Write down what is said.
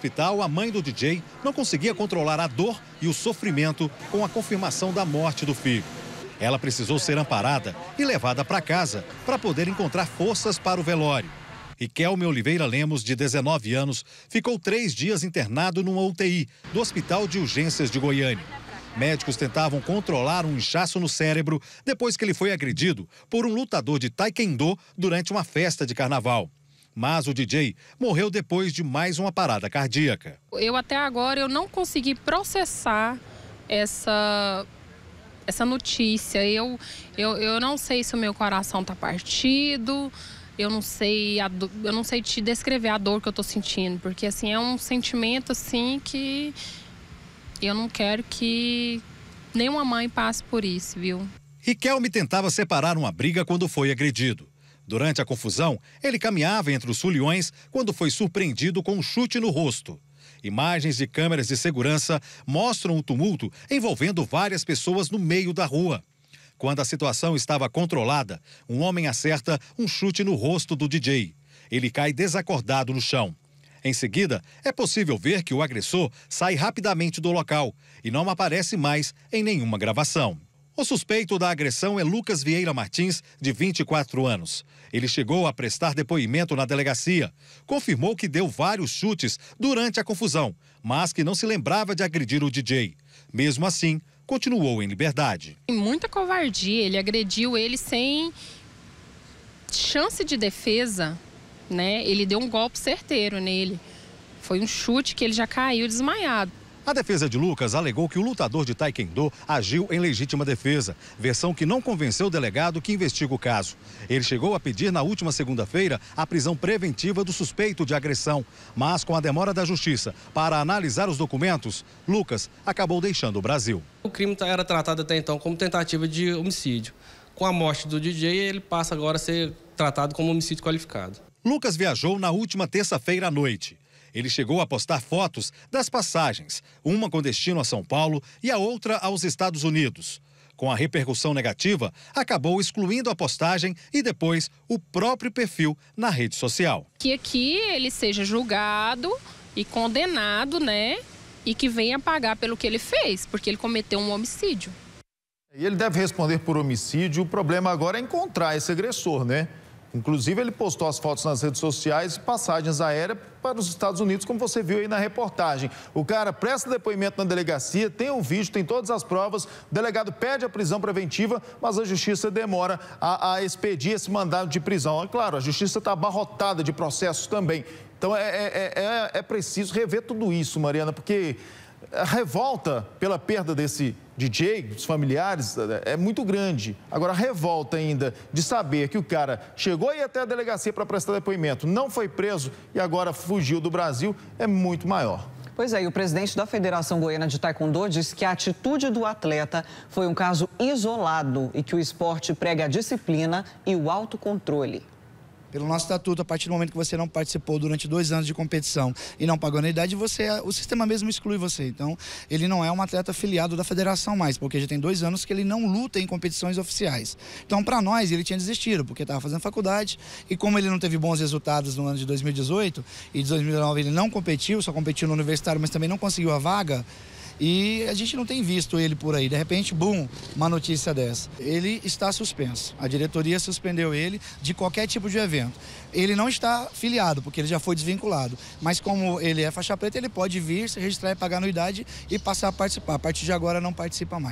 hospital, a mãe do DJ não conseguia controlar a dor e o sofrimento com a confirmação da morte do filho. Ela precisou ser amparada e levada para casa para poder encontrar forças para o velório. E Kelme Oliveira Lemos, de 19 anos, ficou três dias internado numa UTI do Hospital de Urgências de Goiânia. Médicos tentavam controlar um inchaço no cérebro depois que ele foi agredido por um lutador de taekwondo durante uma festa de carnaval mas o DJ morreu depois de mais uma parada cardíaca. Eu até agora eu não consegui processar essa essa notícia. Eu eu, eu não sei se o meu coração tá partido. Eu não sei, eu não sei te descrever a dor que eu estou sentindo, porque assim é um sentimento assim que eu não quero que nenhuma mãe passe por isso, viu? Riquelme tentava separar uma briga quando foi agredido. Durante a confusão, ele caminhava entre os foliões quando foi surpreendido com um chute no rosto. Imagens de câmeras de segurança mostram o tumulto envolvendo várias pessoas no meio da rua. Quando a situação estava controlada, um homem acerta um chute no rosto do DJ. Ele cai desacordado no chão. Em seguida, é possível ver que o agressor sai rapidamente do local e não aparece mais em nenhuma gravação. O suspeito da agressão é Lucas Vieira Martins, de 24 anos. Ele chegou a prestar depoimento na delegacia. Confirmou que deu vários chutes durante a confusão, mas que não se lembrava de agredir o DJ. Mesmo assim, continuou em liberdade. Muita covardia, ele agrediu ele sem chance de defesa, né? Ele deu um golpe certeiro nele. Foi um chute que ele já caiu desmaiado. A defesa de Lucas alegou que o lutador de Taekwondo agiu em legítima defesa, versão que não convenceu o delegado que investiga o caso. Ele chegou a pedir na última segunda-feira a prisão preventiva do suspeito de agressão, mas com a demora da justiça para analisar os documentos, Lucas acabou deixando o Brasil. O crime tá, era tratado até então como tentativa de homicídio. Com a morte do DJ, ele passa agora a ser tratado como homicídio qualificado. Lucas viajou na última terça-feira à noite. Ele chegou a postar fotos das passagens, uma com destino a São Paulo e a outra aos Estados Unidos. Com a repercussão negativa, acabou excluindo a postagem e depois o próprio perfil na rede social. Que aqui ele seja julgado e condenado, né? E que venha pagar pelo que ele fez, porque ele cometeu um homicídio. E ele deve responder por homicídio. O problema agora é encontrar esse agressor, né? Inclusive, ele postou as fotos nas redes sociais e passagens aéreas para os Estados Unidos, como você viu aí na reportagem. O cara presta depoimento na delegacia, tem o um vídeo, tem todas as provas. O delegado pede a prisão preventiva, mas a justiça demora a, a expedir esse mandado de prisão. É claro, a justiça está abarrotada de processos também. Então, é, é, é, é preciso rever tudo isso, Mariana, porque a revolta pela perda desse DJ, dos familiares, é, é muito grande. Agora, a revolta ainda de saber que o cara chegou e até a delegacia para prestar depoimento, não foi preso e agora fugiu do Brasil, é muito maior. Pois é, e o presidente da Federação Goiana de Taekwondo diz que a atitude do atleta foi um caso isolado e que o esporte prega a disciplina e o autocontrole. Pelo nosso estatuto, a partir do momento que você não participou durante dois anos de competição e não pagou anuidade, você, o sistema mesmo exclui você. Então, ele não é um atleta afiliado da federação mais, porque já tem dois anos que ele não luta em competições oficiais. Então, para nós, ele tinha desistido, porque estava fazendo faculdade e como ele não teve bons resultados no ano de 2018 e de 2019 ele não competiu, só competiu no universitário, mas também não conseguiu a vaga, e a gente não tem visto ele por aí. De repente, bum, uma notícia dessa. Ele está suspenso. A diretoria suspendeu ele de qualquer tipo de evento. Ele não está filiado, porque ele já foi desvinculado. Mas como ele é faixa preta, ele pode vir, se registrar e pagar anuidade e passar a participar. A partir de agora não participa mais.